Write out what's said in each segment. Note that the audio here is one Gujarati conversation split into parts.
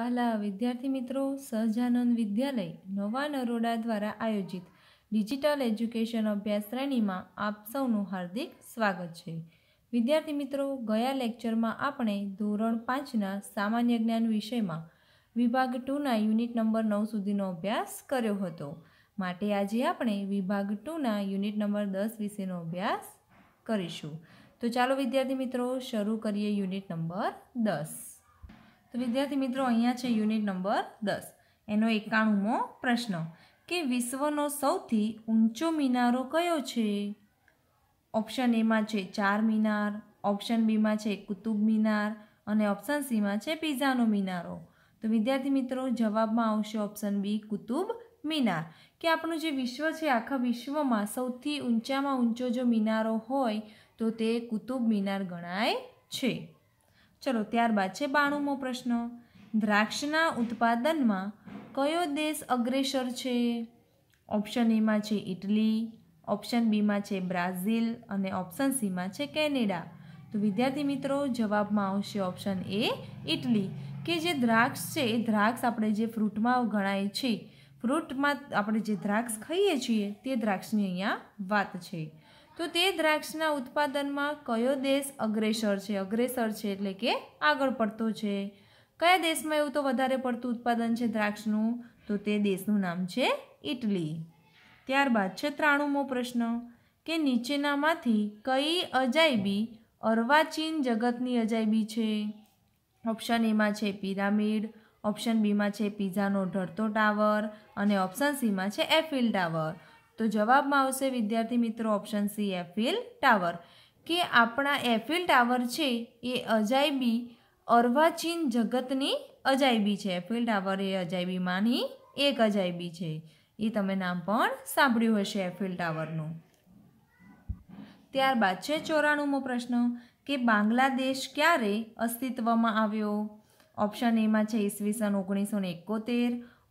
વાલા વિદ્યાર્થી મિત્રો સહજાનંદ વિદ્યાલય નવા નરોડા દ્વારા આયોજિત ડિજિટલ એજ્યુકેશન અભ્યાસ શ્રેણીમાં આપ સૌનું હાર્દિક સ્વાગત છે વિદ્યાર્થી મિત્રો ગયા લેક્ચરમાં આપણે ધોરણ પાંચના સામાન્ય જ્ઞાન વિષયમાં વિભાગ ટુના યુનિટ નંબર નવ સુધીનો અભ્યાસ કર્યો હતો માટે આજે આપણે વિભાગ ટુના યુનિટ નંબર દસ વિશેનો અભ્યાસ કરીશું તો ચાલો વિદ્યાર્થી મિત્રો શરૂ કરીએ યુનિટ નંબર દસ તો વિદ્યાર્થી મિત્રો અહીંયા છે યુનિટ નંબર દસ એનો એકાણુંમો પ્રશ્ન કે વિશ્વનો સૌથી ઊંચો મિનારો કયો છે ઓપ્શન એમાં છે ચાર મિનાર ઓપ્શન બીમાં છે કુતુબ મિનાર અને ઓપ્શન સીમાં છે પિઝાનો મિનારો તો વિદ્યાર્થી મિત્રો જવાબમાં આવશે ઓપ્શન બી કુતુબ મિનાર કે આપણું જે વિશ્વ છે આખા વિશ્વમાં સૌથી ઊંચામાં ઊંચો જો મિનારો હોય તો તે કુતુબ મિનાર ગણાય છે ચલો ત્યારબાદ છે બાણુંમો પ્રશ્ન દ્રાક્ષના ઉત્પાદનમાં કયો દેશ અગ્રેસર છે ઓપ્શન એમાં છે ઇટલી ઓપ્શન બીમાં છે બ્રાઝિલ અને ઓપ્શન સીમાં છે કેનેડા તો વિદ્યાર્થી મિત્રો જવાબમાં આવશે ઓપ્શન એ ઇટલી કે જે દ્રાક્ષ છે એ દ્રાક્ષ આપણે જે ફ્રૂટમાં ગણાય છે ફ્રૂટમાં આપણે જે દ્રાક્ષ ખાઈએ છીએ તે દ્રાક્ષની અહીંયા વાત છે તો તે દ્રાક્ષના ઉત્પાદનમાં કયો દેશ અગ્રેસર છે અગ્રેસર છે એટલે કે આગળ પડતો છે કયા દેશમાં એવું તો વધારે પડતું ઉત્પાદન છે દ્રાક્ષનું તો તે દેશનું નામ છે ઇટલી ત્યારબાદ છે ત્રાણુંમો પ્રશ્ન કે નીચેનામાંથી કઈ અજાયબી અર્વાચીન જગતની અજાયબી છે ઓપ્શન એમાં છે પિરામિડ ઓપ્શન બીમાં છે પીઝાનો ઢળતો ટાવર અને ઓપ્શન સીમાં છે એફિલ ટાવર તો જવાબમાં આવશે વિદ્યાર્થી મિત્રો ઓપ્શન સી એફિલ ટાવર કે આપણા એફિલ ટાવર છે એ અજાયબી અર્વાચીન જગતની અજાયબી છે એફિલ ટાવર એ અજાયબીમાંની એક અજાયબી છે એ તમે નામ પણ સાંભળ્યું હશે એફિલ ટાવરનું ત્યારબાદ છે ચોરાણુંમો પ્રશ્ન કે બાંગ્લાદેશ ક્યારે અસ્તિત્વમાં આવ્યો ઓપ્શન એમાં છે ઈસવીસન ઓગણીસો ને એકોતેર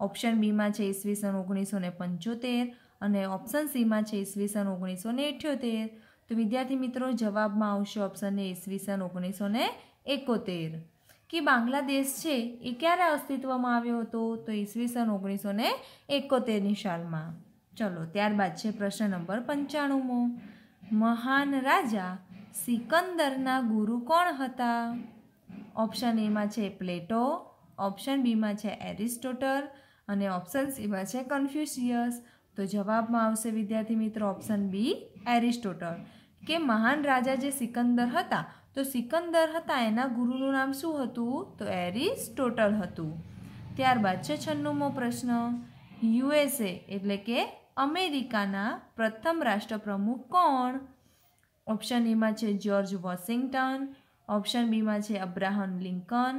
ઓપ્શન બીમાં છે ઈસવીસન ઓગણીસો ને પંચોતેર અને ઓપ્શન સીમાં છે ઈસવીસન ઓગણીસો ને અઠ્યોતેર તો વિદ્યાર્થી મિત્રો જવાબમાં આવશે ઓપ્શન એ ઈસવીસન ઓગણીસો ને એકોતેર કે બાંગ્લાદેશ છે એ ક્યારે અસ્તિત્વમાં આવ્યો હતો તો ઈસવીસન ઓગણીસો ને એકોતેરની સાલમાં ચલો ત્યારબાદ છે પ્રશ્ન નંબર પંચાણુંમો મહાન રાજા સિકંદરના ગુરુ કોણ હતા ઓપ્શન એમાં છે પ્લેટો ઓપ્શન બીમાં છે એરિસ્ટોટલ અને ઓપ્શન સીમાં છે કન્ફ્યુશિયસ તો જવાબમાં આવશે વિદ્યાર્થી મિત્રો ઓપ્શન બી એરિસ્ટોટલ કે મહાન રાજા જે સિકંદર હતા તો સિકંદર હતા એના ગુરુનું નામ શું હતું તો એરિસ્ટોટલ હતું ત્યારબાદ છે છન્નુમો પ્રશ્ન યુએસએ એટલે કે અમેરિકાના પ્રથમ રાષ્ટ્રપ્રમુખ કોણ ઓપ્શન એમાં છે જ્યોર્જ વોશિંગ્ટન ઓપ્શન બીમાં છે અબ્રાહમ લિંકન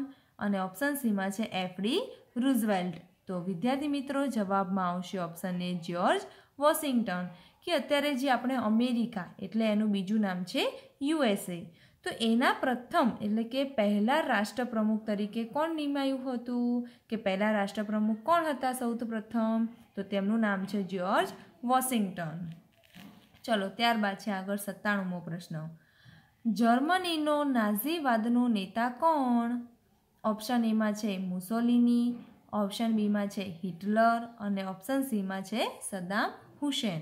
અને ઓપ્શન સીમાં છે એફડી રૂઝવેલ્ટ તો વિદ્યાર્થી મિત્રો જવાબમાં આવશે ઓપ્શન એ જ્યોર્જ વોશિંગ્ટન કે અત્યારે જે આપણે અમેરિકા એટલે એનું બીજું નામ છે યુએસએ તો એના પ્રથમ એટલે કે પહેલાં રાષ્ટ્રપ્રમુખ તરીકે કોણ નિમાયું હતું કે પહેલાં રાષ્ટ્રપ્રમુખ કોણ હતા સૌથી પ્રથમ તો તેમનું નામ છે જ્યોર્જ વોશિંગ્ટન ચલો ત્યારબાદ છે આગળ સત્તાણુંમો પ્રશ્ન જર્મનીનો નાઝીવાદનો નેતા કોણ ઓપ્શન એમાં છે મુસોલિની ઓપ્શન બીમાં છે હિટલર અને ઓપ્શન સીમાં છે સદામ હુસેન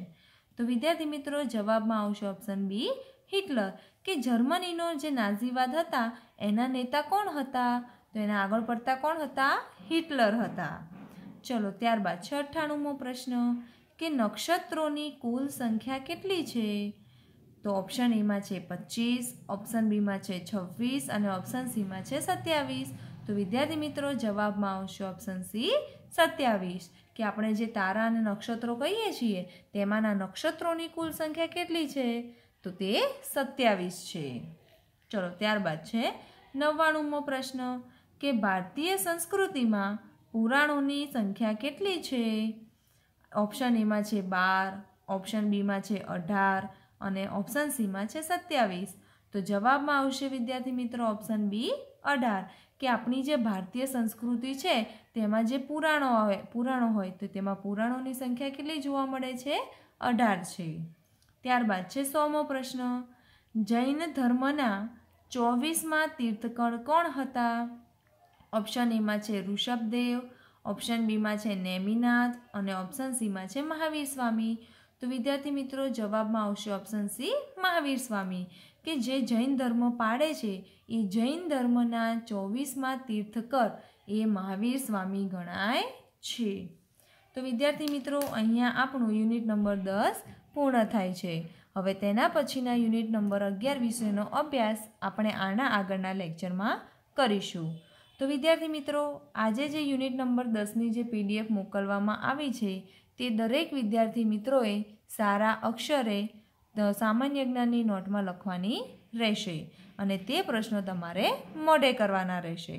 તો વિદ્યાર્થી મિત્રો જવાબમાં આવશે ઓપ્શન બી હિટલર કે જર્મનીનો જે નાઝીવાદ હતા એના નેતા કોણ હતા તો એના આગળ પડતા કોણ હતા હિટલર હતા ચલો ત્યારબાદ છ અઠ્ઠાણુંમો પ્રશ્ન કે નક્ષત્રોની કુલ સંખ્યા કેટલી છે તો ઓપ્શન એમાં છે પચીસ ઓપ્શન બીમાં છે છવ્વીસ અને ઓપ્શન સીમાં છે સત્યાવીસ તો વિદ્યાર્થી મિત્રો જવાબમાં આવશે ઓપ્શન સી સત્યાવીસ કે આપણે જે તારા અને નક્ષત્રો કહીએ છીએ તેમાંના નક્ષત્રોની કુલ સંખ્યા કેટલી છે તો તે સત્યાવીસ છે ચલો ત્યારબાદ છે નવ્વાણુંમો પ્રશ્ન કે ભારતીય સંસ્કૃતિમાં પુરાણોની સંખ્યા કેટલી છે ઓપ્શન એમાં છે બાર ઓપ્શન બીમાં છે અઢાર અને ઓપ્શન સીમાં છે સત્યાવીસ તો જવાબમાં આવશે વિદ્યાર્થી મિત્રો ઓપ્શન બી અઢાર કે આપણી જે ભારતીય સંસ્કૃતિ છે તેમાં જે પુરાણો આવે પુરાણો હોય તો તેમાં પુરાણોની સંખ્યા કેટલી જોવા મળે છે અઢાર છે ત્યારબાદ છે સોમો પ્રશ્ન જૈન ધર્મના ચોવીસમાં તીર્થકણ કોણ હતા ઓપ્શન એમાં છે ઋષભદેવ ઓપ્શન બીમાં છે નેમિનાથ અને ઓપ્શન સીમાં છે મહાવીર સ્વામી તો વિદ્યાર્થી મિત્રો જવાબમાં આવશે ઓપ્શન સી મહાવીર સ્વામી કે જે જૈન ધર્મ પાડે છે એ જૈન ધર્મના ચોવીસમાં તીર્થકર એ મહાવીર સ્વામી ગણાય છે તો વિદ્યાર્થી મિત્રો અહીંયા આપણું યુનિટ નંબર દસ પૂર્ણ થાય છે હવે તેના પછીના યુનિટ નંબર અગિયાર વિષયનો અભ્યાસ આપણે આના આગળના લેક્ચરમાં કરીશું તો વિદ્યાર્થી મિત્રો આજે જે યુનિટ નંબર દસની જે પીડીએફ મોકલવામાં આવી છે તે દરેક વિદ્યાર્થી મિત્રોએ સારા અક્ષરે સામાન્ય જ્ઞાનની નોટમાં લખવાની રહેશે અને તે પ્રશ્નો તમારે મોઢે કરવાના રહેશે